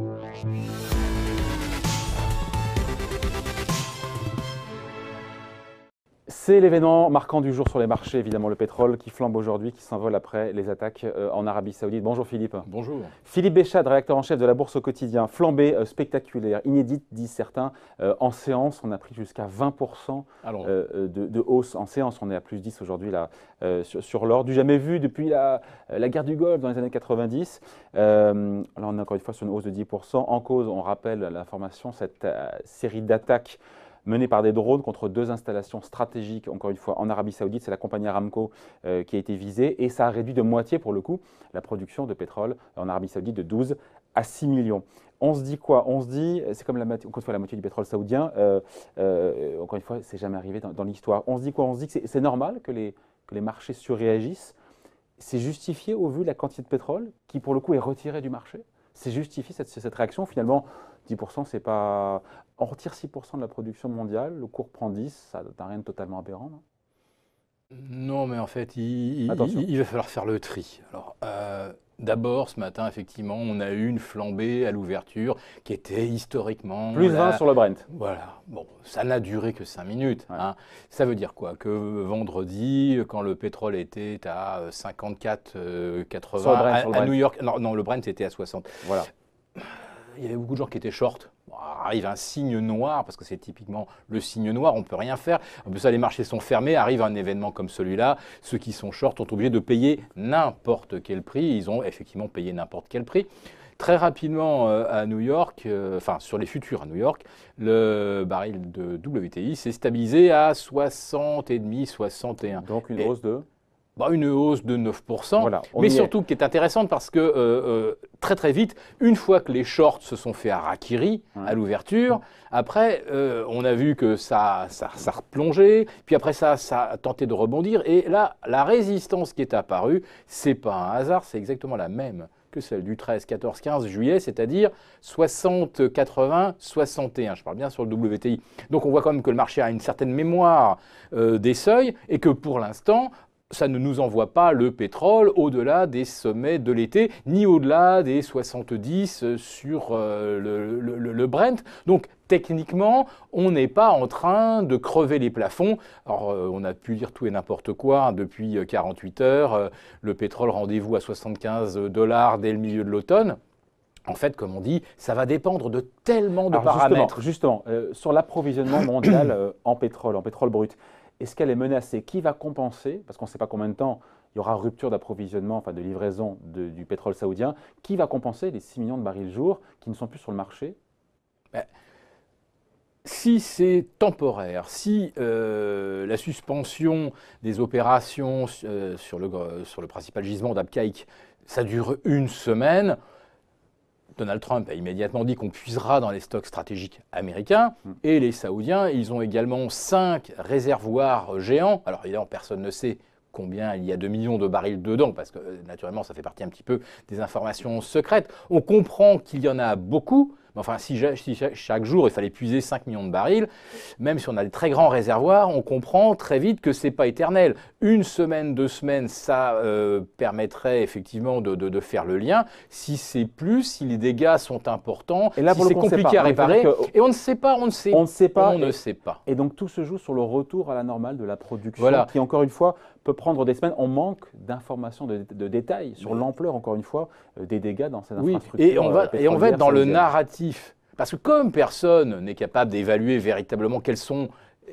Thank you. l'événement marquant du jour sur les marchés, évidemment, le pétrole qui flambe aujourd'hui, qui s'envole après les attaques euh, en Arabie Saoudite. Bonjour Philippe. Bonjour. Philippe Béchade, réacteur en chef de la Bourse au quotidien. Flambée euh, spectaculaire, inédite, disent certains. Euh, en séance, on a pris jusqu'à 20% de, hausse. En séance, on est à plus 10 aujourd'hui là sur, l'or. Du jamais vu depuis la, la, guerre du Golfe dans les années 90. là, on est encore une fois sur une hausse de 10%. En cause, on rappelle l'information, cette série d'attaques menée par des drones contre deux installations stratégiques, encore une fois, en Arabie Saoudite. C'est la compagnie Aramco euh, qui a été visée et ça a réduit de moitié, pour le coup, la production de pétrole en Arabie Saoudite de 12 à 6 millions. On se dit quoi On se dit, c'est comme la, la moitié du pétrole saoudien, euh, euh, encore une fois, c'est jamais arrivé dans, l'histoire. On se dit quoi On se dit que c'est normal que les, que les marchés surréagissent. C'est justifié au vu de la quantité de pétrole qui, pour le coup, est retirée du marché c'est justifié cette, cette, réaction finalement 10%, c'est pas. On retire 6% de la production mondiale, le cours prend 10, ça n'a rien de totalement aberrant. Non mais en fait, il, va falloir faire le tri. Alors, euh, d'abord, ce matin, effectivement, on a eu une flambée à l'ouverture qui était historiquement. Plus 20 sur le Brent. Voilà. Bon, ça n'a duré que 5 minutes. Hein. Ça veut dire quoi Que vendredi, quand le pétrole était à 54, 80… Euh, à, New York. Non, non, le Brent était à 60. Voilà il y avait beaucoup de gens qui étaient short. Arrive ah, un signe noir, parce que c'est typiquement le signe noir, on ne peut rien faire. En plus, ça, les marchés sont fermés, arrive un événement comme celui-là. Ceux qui sont short sont obligés de payer n'importe quel prix. Ils ont effectivement payé n'importe quel prix très rapidement euh, à New York, euh, enfin sur les futurs à New York, le baril de WTI s'est stabilisé à 60,5, 61. Donc une hausse de bah, une hausse de 9%, mais surtout qui est intéressante parce que euh, euh, très très vite, une fois que les shorts se sont fait à rakiri, à l'ouverture, après euh, on a vu que ça, ça, ça puis après ça, ça a tenté de rebondir, et là, la résistance qui est apparue, c'est pas un hasard, c'est exactement la même que celle du 13, 14, 15 juillet, c'est-à-dire 60, 80, 61. Je parle bien sur le WTI. Donc on voit quand même que le marché a une certaine mémoire des seuils et que pour l'instant, ça ne nous envoie pas le pétrole au-delà des sommets de l'été, ni au-delà des 70 sur euh, le, Brent. Donc techniquement, on n'est pas en train de crever les plafonds. Alors euh, on a pu dire tout et n'importe quoi hein, depuis 48 euh, heures. le pétrole rendez-vous à 75 dollars dès le milieu de l'automne. En fait, comme on dit, ça va dépendre de tellement de paramètres. justement sur l'approvisionnement mondial en pétrole, en pétrole brut. Est-ce qu'elle est menacée Qui va compenser Parce qu'on ne sait pas combien de temps il y aura rupture d'approvisionnement, enfin de livraison du pétrole saoudien. Qui va compenser les 6 millions de barils jour qui ne sont plus sur le marché ben, si c'est temporaire, si euh, la suspension des opérations euh, sur, le, sur, le, principal gisement d'Abkaïk, ça dure une semaine, Donald Trump a immédiatement dit qu'on puisera dans les stocks stratégiques américains. Hmm. Et les Saoudiens, ils ont également cinq réservoirs géants. Alors évidemment, personne ne sait combien il y a de millions de barils dedans, parce que euh, naturellement, ça fait partie un petit peu des informations secrètes. On comprend qu'il y en a beaucoup, mais enfin, si, chaque jour il fallait puiser 5 millions de barils, même si on a des très grands réservoirs, on comprend très vite que c'est pas éternel. Une semaine, deux semaines, ça euh, permettrait effectivement de, faire le lien. Si c'est plus, si les dégâts sont importants, si c'est compliqué à réparer, et on ne sait pas, on ne sait, on ne sait pas, on et, ne sait pas. Et donc tout se joue sur le retour à la normale de la production, qui encore une fois peut prendre des semaines. On manque d'informations, de, détails sur l'ampleur encore une fois euh, des dégâts dans ces infrastructures. et on va, euh, et on va être dans le narratif parce que comme personne n'est capable d'évaluer véritablement quels sont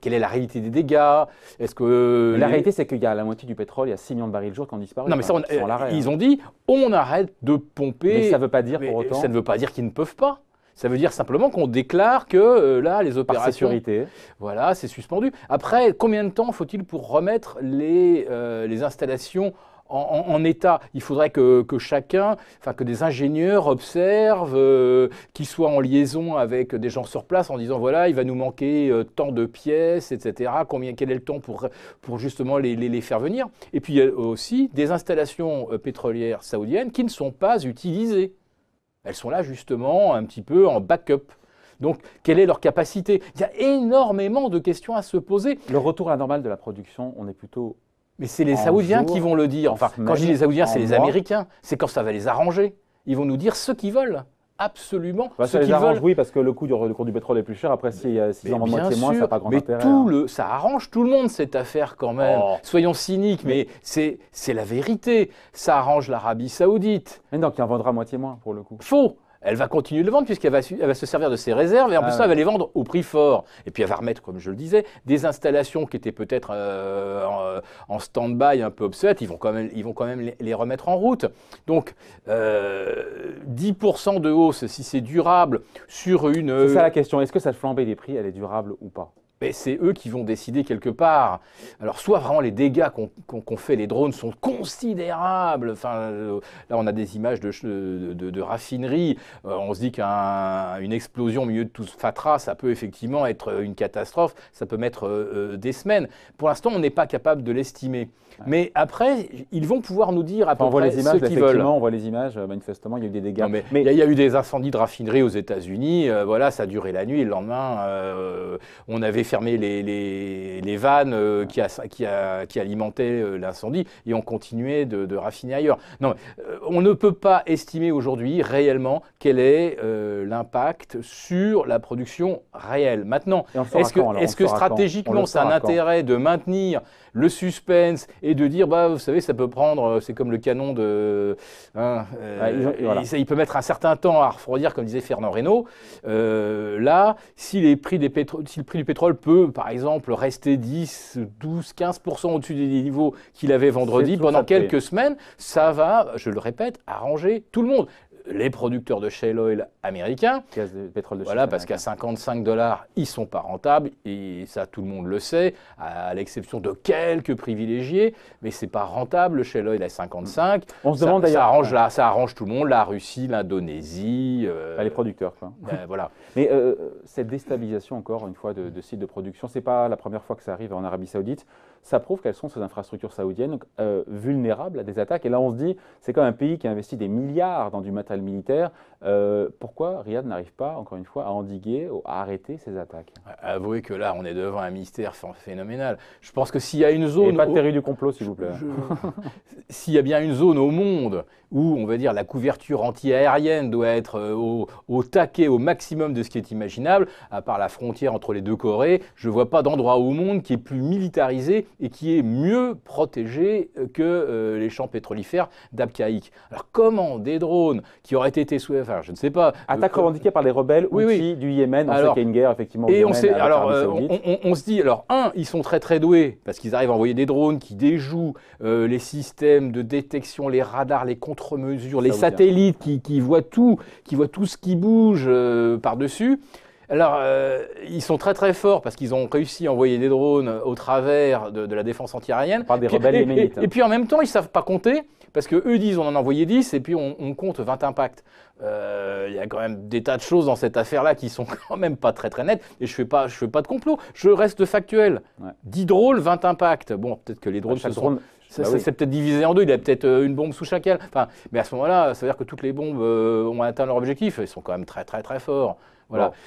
quelle est la réalité des dégâts Est-ce que la réalité c'est qu'il y a la moitié du pétrole, il y a 6 millions de barils le jour qui ont disparu. Non mais ils hein. ont dit on arrête de pomper. Mais ça veut pas dire pour autant. Ça ne veut pas dire qu'ils ne peuvent pas. Ça veut dire simplement qu'on déclare que euh, là les opérations. Par sécurité. Voilà, c'est suspendu. Après, combien de temps faut-il pour remettre les, euh, les installations en, état. Il faudrait que, chacun, enfin que des ingénieurs observent, euh, qu'ils soient en liaison avec des gens sur place en disant voilà, il va nous manquer euh, tant de pièces, etc. Combien, quel est le temps pour, pour justement les, les, les faire venir Et puis il y a aussi des installations euh, pétrolières saoudiennes qui ne sont pas utilisées. Elles sont là justement un petit peu en backup. Donc, quelle est leur capacité Il y a énormément de questions à se poser. Le retour à la normale de la production, on est plutôt mais c'est les Saoudiens qui vont le dire. Enfin, quand je dis les Saoudiens, c'est les Américains. C'est quand ça va les arranger. Ils vont nous dire ce qu'ils veulent absolument. Bah, ce ça veulent. oui, parce que le coût du, du pétrole est plus cher. Après, si, en moitié moins, ça n'a pas grand mais Tout hein. le, ça arrange tout le monde, cette affaire, quand même. Oh. Soyons cyniques, mais, mais c'est la vérité. Ça arrange l'Arabie Saoudite. Mais non, qui en vendra moitié moins, pour le coup. Faux elle va continuer de le vendre puisqu'elle va, se servir de ses réserves et en ah plus ça, elle va les vendre au prix fort. Et puis elle va remettre, comme je le disais, des installations qui étaient peut-être euh, euh, en, stand-by, un peu obsolètes, ils vont quand même, ils vont quand même les, remettre en route. Donc 10% euh, de hausse, si c'est durable, sur une... C'est ça la question, est-ce que cette flambée des prix, elle est durable ou pas mais c'est eux qui vont décider quelque part. Alors, soit vraiment les dégâts qu'on fait les drones sont considérables. Enfin, euh, là, on a des images de, de, raffinerie. Euh, on se dit qu'une explosion au milieu de tout ce fatras, ça peut effectivement être euh, une catastrophe. Ça peut mettre des semaines. Pour l'instant, on n'est pas capable de l'estimer. Mais après, ils vont pouvoir nous dire à peu près ce qu'ils veulent. On voit les images, manifestement, il y a eu des dégâts. mais il y, a eu des incendies de raffinerie aux États-Unis. voilà, ça a duré la nuit. le lendemain, on avait fermer les, vannes qui, euh, qui, a, alimentaient euh, l'incendie et ont continué de, raffiner ailleurs. Non, euh, on ne peut pas estimer aujourd'hui réellement quel est l'impact sur la production réelle. Maintenant, est-ce que, est -ce que stratégiquement c'est un intérêt de maintenir le suspense et de dire, bah, vous savez, ça peut prendre, euh, c'est comme le canon de. Hein, euh, euh, il, peut mettre un certain temps à refroidir, comme disait Fernand Reynaud. là, si, les prix des si le prix du pétrole peut, par exemple, rester 10, 12, 15% au-dessus des niveaux qu'il avait vendredi pendant quelques semaines, ça va, je le répète, arranger tout le monde les producteurs de shale oil américains. de pétrole voilà, parce qu'à 55 dollars, ils sont pas rentables, et ça tout le monde le sait, à l'exception de quelques privilégiés, mais c'est pas rentable le shale oil à 55. On se ça, demande d'ailleurs. arrange, tout le monde, la Russie, l'Indonésie. Euh, bah, les producteurs, voilà. Mais euh, cette déstabilisation, encore une fois, de, sites de production, c'est pas la première fois que ça arrive en Arabie Saoudite. Ça prouve qu'elles sont ces infrastructures saoudiennes euh, vulnérables à des attaques. Et là, on se dit, c'est quand un pays qui a investit des milliards dans du matériel militaire. Euh, pourquoi Riyad n'arrive pas, encore une fois, à endiguer, à arrêter ces attaques euh, Avouez que là, on est devant un mystère phénoménal. Je pense que s'il y a une zone... Et pas de théorie du complot, s'il vous plaît. s'il y a bien une zone au monde où, on va dire, la couverture anti-aérienne doit être euh, au, taquet, au maximum de ce qui est imaginable, à part la frontière entre les deux Corées, je ne vois pas d'endroit au monde qui est plus militarisé et qui est mieux protégé que les champs pétrolifères d'Abkaïk. Alors comment des drones qui auraient été sous, enfin, je ne sais pas. Attaque euh, euh, revendiquée par les rebelles oui, du Yémen. On alors, sait qu'il y a une guerre effectivement. et on alors, euh, on, se dit, alors un, ils sont très très doués parce qu'ils arrivent à envoyer des drones qui déjouent les systèmes de détection, les radars, les contre-mesures, les satellites qui, voient tout, qui voient tout ce qui bouge par dessus. Alors, euh, ils sont très très forts parce qu'ils ont réussi à envoyer des drones au travers de, la défense antiaérienne. Par des rebelles et, et, hein. puis en même temps, ils ne savent pas compter parce qu'eux disent on en a envoyé 10 et puis on, compte 20 impacts. Euh, il y a quand même des tas de choses dans cette affaire-là qui sont quand même pas très très nettes. Et je fais pas, je fais pas de complot. Je reste factuel. 10 drôles, 20 impacts. Bon, peut-être que les drones, se drone, c'est peut-être divisé en deux. Il y a peut-être euh, une bombe sous chaque Enfin, mais à ce moment-là, ça veut dire que toutes les bombes ont atteint leur objectif. Ils sont quand même très très très forts.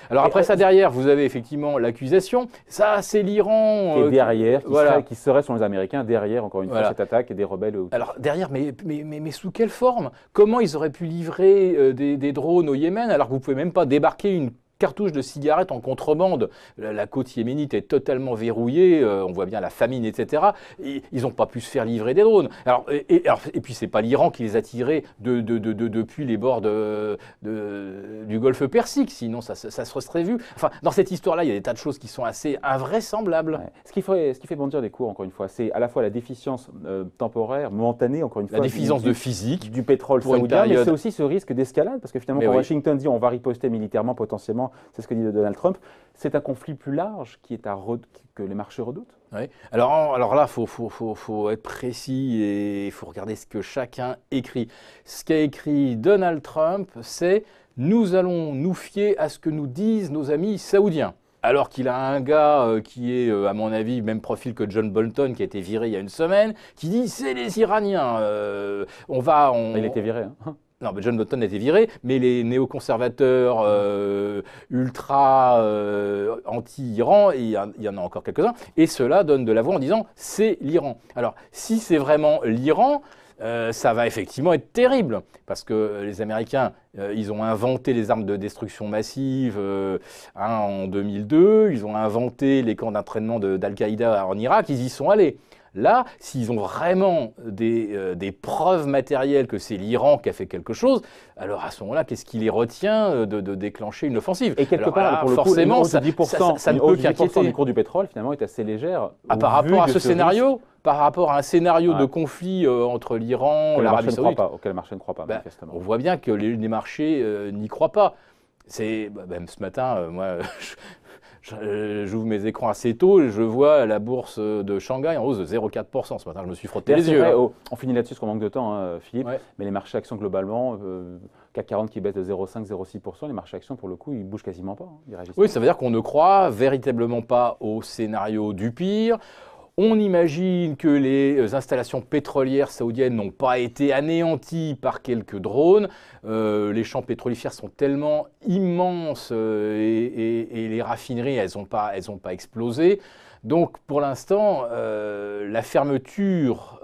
Alors après ça, derrière, vous avez effectivement l'accusation. Ça, c'est l'Iran. et euh, derrière, qui, voilà. qui serait, sont les Américains, derrière, encore une fois, cette attaque et des rebelles. Alors derrière, mais, mais, mais, sous quelle forme Comment ils auraient pu livrer euh, des, drones au Yémen alors que vous pouvez même pas débarquer une cartouches de cigarettes en contrebande. La, côte yéménite est totalement verrouillée, euh, on voit bien la famine, etc. ils n'ont pas pu se faire livrer des drones. Alors, et, puis, ce n'est puis, c'est pas l'Iran qui les a tirés depuis les bords du golfe Persique, sinon ça, se serait vu. Enfin, dans cette histoire-là, il y a des tas de choses qui sont assez invraisemblables. Ce, qui fait, ce qui fait bondir les cours, encore une fois, c'est à la fois la déficience euh, temporaire, momentanée, encore une fois. La déficience de physique. Du pétrole saoudien, mais c'est aussi ce risque d'escalade, parce que finalement, Washington dit on va riposter militairement potentiellement c'est ce que dit Donald Trump. C'est un conflit plus large qui est à que les marchés redoutent. Alors, alors là, il faut, être précis et il faut regarder ce que chacun écrit. Ce qu'a écrit Donald Trump, c'est Nous allons nous fier à ce que nous disent nos amis saoudiens. Alors qu'il a un gars euh, qui est, euh, à mon avis, même profil que John Bolton, qui a été viré il y a une semaine, qui dit c'est les Iraniens. Euh, on va. Il a viré. Hein non, John Bolton a été viré, mais les néoconservateurs euh, ultra euh, anti-Iran, il y, en a encore quelques-uns, et cela donne de la voix en disant c'est l'Iran. Alors, si c'est vraiment l'Iran, euh, ça va effectivement être terrible, parce que les Américains, ils ont inventé les armes de destruction massive hein, en 2002, ils ont inventé les camps d'entraînement d'Al-Qaïda en Irak, ils y sont allés. Là, s'ils ont vraiment euh, des, preuves matérielles que c'est l'Iran qui a fait quelque chose, alors à ce moment-là, qu'est-ce qui les retient euh, de, déclencher une offensive Et quelque part, le forcément, coup, 10%, ça, ça, ne peut qu'inquiéter. du cours du pétrole, finalement, est assez légère. Ah, par rapport à ce, scénario par rapport à un scénario de conflit euh, entre l'Iran et l'Arabie saoudite. ne croit pas, bah, On voit bien que les, marchés n'y croient pas. C'est bah, même ce matin, moi, Euh, j'ouvre mes écrans assez tôt et je vois la bourse de Shanghai en hausse de 0,4% ce matin. Je me suis frotté les yeux. Hein. Oh, on finit là-dessus parce qu'on manque de temps, hein, Philippe. Mais les marchés actions globalement, euh, CAC 40 qui baisse de 0,5-0,6%, les marchés actions pour le coup, ils bougent quasiment pas. Hein. oui, ça veut dire qu'on ne croit véritablement pas au scénario du pire on imagine que les euh, installations pétrolières saoudiennes n'ont pas été anéanties par quelques drones. Euh, les champs pétrolifères sont tellement immenses euh, et, les raffineries, elles n'ont pas, pas explosé. Donc pour l'instant, la fermeture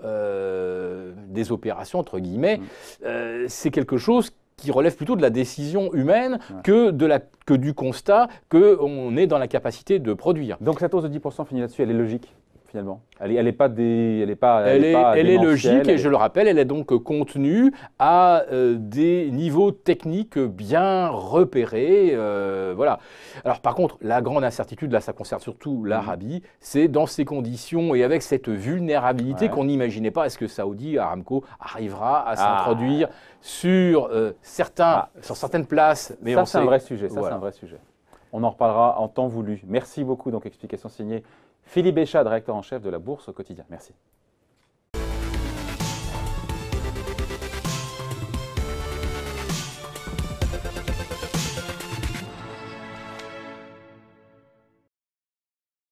des opérations, entre guillemets, mm. c'est quelque chose qui relève plutôt de la décision humaine que, de la, que du constat qu'on est dans la capacité de produire. Donc cette hausse de 10% finit là-dessus, elle est logique finalement Elle n'est est pas, des, elle est, pas, elle, est, logique et je le rappelle, elle est donc contenue à euh, des niveaux techniques bien repérés. Euh, voilà. Alors par contre, la grande incertitude, là ça concerne surtout l'Arabie, mm. c'est dans ces conditions et avec cette vulnérabilité qu'on n'imaginait pas, est-ce que Saoudi Aramco arrivera à ah. s'introduire sur, euh, certains, ah. sur certaines places mais Ça c'est un vrai sujet, ça c'est un vrai sujet. On en reparlera en temps voulu. Merci beaucoup. Donc, explication signée Philippe Béchat, directeur en chef de la Bourse au quotidien. Merci.